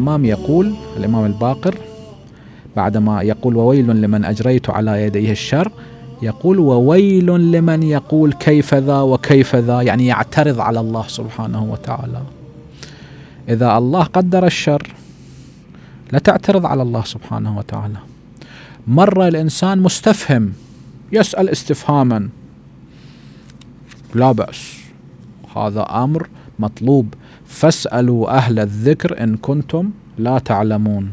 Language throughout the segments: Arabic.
الإمام يقول الإمام الباقر بعدما يقول وويل لمن أجريت على يديه الشر يقول وويل لمن يقول كيف ذا وكيف ذا يعني يعترض على الله سبحانه وتعالى إذا الله قدر الشر لا تعترض على الله سبحانه وتعالى مر الإنسان مستفهم يسأل استفهاما لا بأس هذا أمر مطلوب فاسألوا أهل الذكر إن كنتم لا تعلمون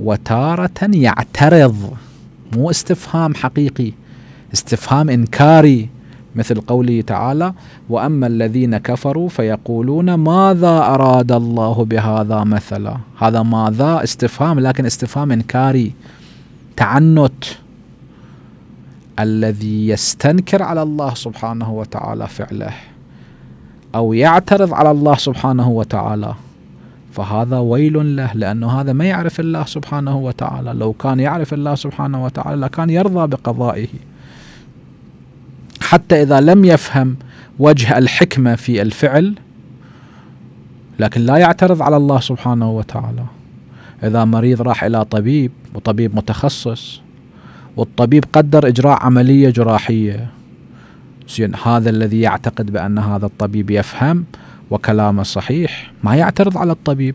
وتارة يعترض مو استفهام حقيقي استفهام إنكاري مثل قوله تعالى وأما الذين كفروا فيقولون ماذا أراد الله بهذا مثلا هذا ماذا استفهام لكن استفهام إنكاري تعنت الذي يستنكر على الله سبحانه وتعالى فعله أو يعترض على الله سبحانه وتعالى فهذا ويل له لأنه هذا ما يعرف الله سبحانه وتعالى لو كان يعرف الله سبحانه وتعالى لكان يرضى بقضائه حتى إذا لم يفهم وجه الحكمة في الفعل لكن لا يعترض على الله سبحانه وتعالى إذا مريض راح إلى طبيب وطبيب متخصص والطبيب قدر إجراء عملية جراحية زين هذا الذي يعتقد بأن هذا الطبيب يفهم وكلامه صحيح ما يعترض على الطبيب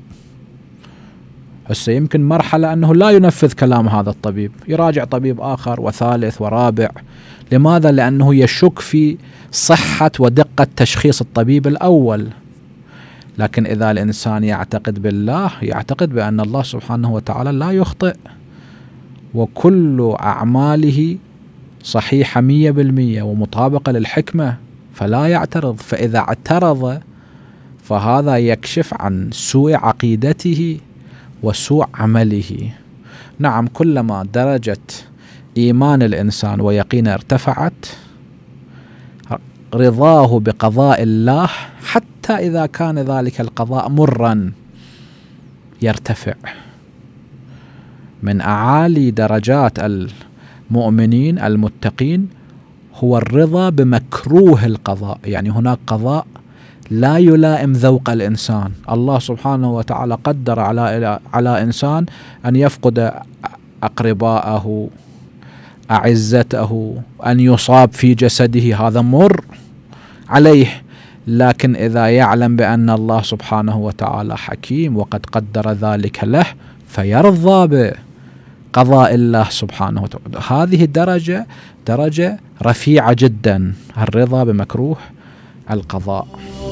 هسه يمكن مرحلة أنه لا ينفذ كلام هذا الطبيب يراجع طبيب آخر وثالث ورابع لماذا؟ لأنه يشك في صحة ودقة تشخيص الطبيب الأول لكن إذا الإنسان يعتقد بالله يعتقد بأن الله سبحانه وتعالى لا يخطئ وكل أعماله صحيحة مية بالمية ومطابقة للحكمة فلا يعترض فإذا اعترض فهذا يكشف عن سوء عقيدته وسوء عمله نعم كلما درجة إيمان الإنسان ويقينه ارتفعت رضاه بقضاء الله حتى إذا كان ذلك القضاء مرا يرتفع من أعالي درجات ال المؤمنين المتقين هو الرضا بمكروه القضاء يعني هناك قضاء لا يلائم ذوق الانسان الله سبحانه وتعالى قدر على على انسان ان يفقد اقرباءه اعزته ان يصاب في جسده هذا مر عليه لكن اذا يعلم بان الله سبحانه وتعالى حكيم وقد قدر ذلك له فيرضى به قضاء الله سبحانه وتعالى هذه الدرجة درجة رفيعة جدا الرضا بمكروه القضاء